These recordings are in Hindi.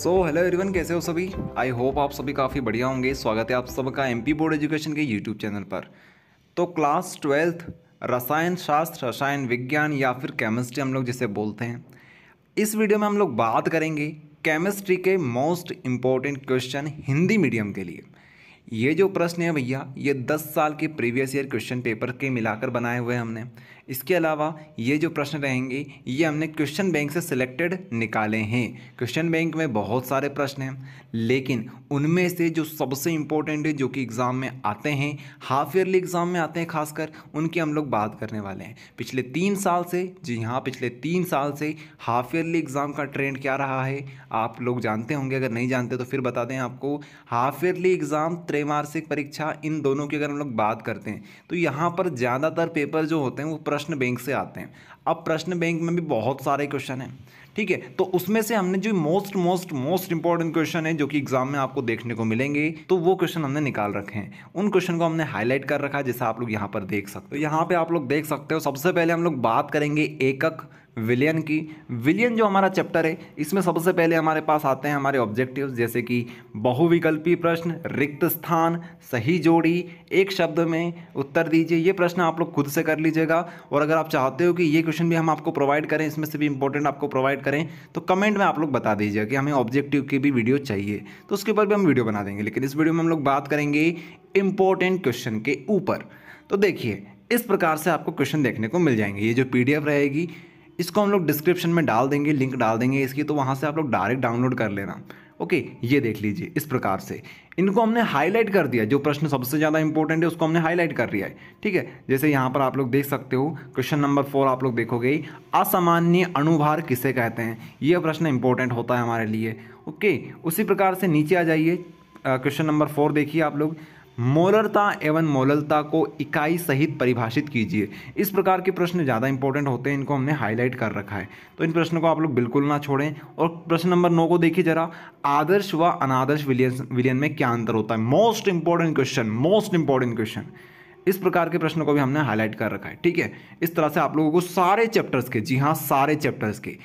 सो हेलो एवरीवन कैसे हो सभी आई होप आप सभी काफ़ी बढ़िया होंगे स्वागत है आप सबका एम पी बोर्ड एजुकेशन के यूट्यूब चैनल पर तो क्लास ट्वेल्थ रसायन शास्त्र रसायन विज्ञान या फिर केमिस्ट्री हम लोग जिसे बोलते हैं इस वीडियो में हम लोग बात करेंगे केमिस्ट्री के most important question Hindi medium के लिए ये जो प्रश्न है भैया ये दस साल के प्रीवियस ईयर क्वेश्चन पेपर के मिलाकर बनाए हुए हमने इसके अलावा ये जो प्रश्न रहेंगे ये हमने क्वेश्चन बैंक से सिलेक्टेड निकाले हैं क्वेश्चन बैंक में बहुत सारे प्रश्न हैं लेकिन उनमें से जो सबसे इम्पोर्टेंट है जो कि एग्ज़ाम में आते हैं हाफ ईयरली एग्ज़ाम में आते हैं खासकर उनकी हम लोग बात करने वाले हैं पिछले तीन साल से जी हाँ पिछले तीन साल से हाफ ईयरली एग्ज़ाम का ट्रेंड क्या रहा है आप लोग जानते होंगे अगर नहीं जानते तो फिर बता दें आपको हाफ ईयरली एग्ज़ाम त्रैमासिक परीक्षा इन दोनों की अगर हम लोग बात करते हैं तो यहाँ पर ज़्यादातर पेपर जो होते हैं वो प्रश्न प्रश्न बैंक से आते हैं अब प्रश्न बैंक में भी बहुत सारे क्वेश्चन हैं ठीक है तो उसमें से हमने जो most most most important question है जो कि एग्जाम में आपको देखने को मिलेंगे तो वो क्वेश्चन हमने निकाल रखे हैं उन क्वेश्चन को हमने हाईलाइट कर रखा है जैसे आप लोग यहाँ पर देख सकते हो यहाँ पे आप लोग देख सकते हो सबसे पहले हम लोग बात करेंगे एकक विलियन की विलियन जो हमारा चैप्टर है इसमें सबसे पहले हमारे पास आते हैं हमारे ऑब्जेक्टिव जैसे कि बहुविकल्पी प्रश्न रिक्त स्थान सही जोड़ी एक शब्द में उत्तर दीजिए ये प्रश्न आप लोग खुद से कर लीजिएगा और अगर आप चाहते हो कि ये क्वेश्चन भी हम आपको प्रोवाइड करें इसमें से भी इंपॉर्टेंट आपको प्रोवाइड करें तो कमेंट में आप लोग बता दीजिए कि हमें ऑब्जेक्टिव की भी वीडियो चाहिए तो उसके ऊपर भी हम वीडियो बना देंगे लेकिन इस वीडियो में हम लोग बात करेंगे इम्पोर्टेंट क्वेश्चन के ऊपर तो देखिए इस प्रकार से आपको क्वेश्चन देखने को मिल जाएंगे ये जो पीडीएफ रहेगी इसको हम लोग डिस्क्रिप्शन में डाल देंगे लिंक डाल देंगे इसकी तो वहाँ से आप लोग डायरेक्ट डाउनलोड कर लेना ओके ये देख लीजिए इस प्रकार से इनको हमने हाईलाइट कर दिया जो प्रश्न सबसे ज़्यादा इंपॉर्टेंट है उसको हमने हाईलाइट कर दिया है ठीक है जैसे यहाँ पर आप लोग देख सकते हो क्वेश्चन नंबर फोर आप लोग देखोगे असामान्य अनुभार किसे कहते हैं यह प्रश्न इंपॉर्टेंट होता है हमारे लिए ओके उसी प्रकार से नीचे आ जाइए क्वेश्चन नंबर फोर देखिए आप लोग मोलरता एवं मोललता को इकाई सहित परिभाषित कीजिए इस प्रकार के प्रश्न ज़्यादा इंपॉर्टेंट होते हैं इनको हमने हाईलाइट कर रखा है तो इन प्रश्नों को आप लोग बिल्कुल ना छोड़ें और प्रश्न नंबर नौ को देखिए जरा आदर्श व अनादर्श विलियन विलियन में क्या अंतर होता है most important question most important question इस प्रकार के प्रश्नों को भी हमने हाईलाइट कर रखा है ठीक है इस तरह से आप लोगों को सारे चैप्टर्स के जी हाँ सारे चैप्टर्स के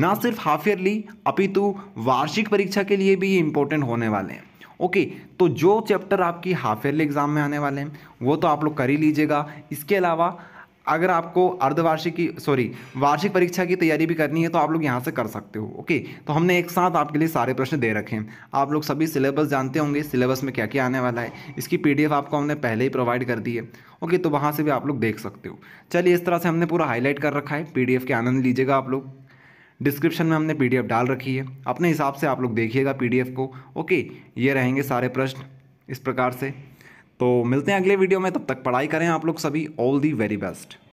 ना सिर्फ हाफ ईयरली अपितु वार्षिक परीक्षा के लिए भी ये इंपॉर्टेंट होने वाले हैं ओके तो जो चैप्टर आपकी हाफ ईयरली एग्ज़ाम में आने वाले हैं वो तो आप लोग कर ही लीजिएगा इसके अलावा अगर आपको अर्धवार्षिक की सॉरी वार्षिक परीक्षा की तैयारी भी करनी है तो आप लोग यहाँ से कर सकते हो ओके तो हमने एक साथ आपके लिए सारे प्रश्न दे रखे हैं आप लोग सभी सिलेबस जानते होंगे सिलेबस में क्या क्या आने वाला है इसकी पीडीएफ आपको हमने पहले ही प्रोवाइड कर दी है ओके तो वहाँ से भी आप लोग देख सकते हो चलिए इस तरह से हमने पूरा हाईलाइट कर रखा है पी के आनंद लीजिएगा आप लोग डिस्क्रिप्शन में हमने पीडीएफ डाल रखी है अपने हिसाब से आप लोग देखिएगा पीडीएफ को ओके ये रहेंगे सारे प्रश्न इस प्रकार से तो मिलते हैं अगले वीडियो में तब तक पढ़ाई करें आप लोग सभी ऑल दी वेरी बेस्ट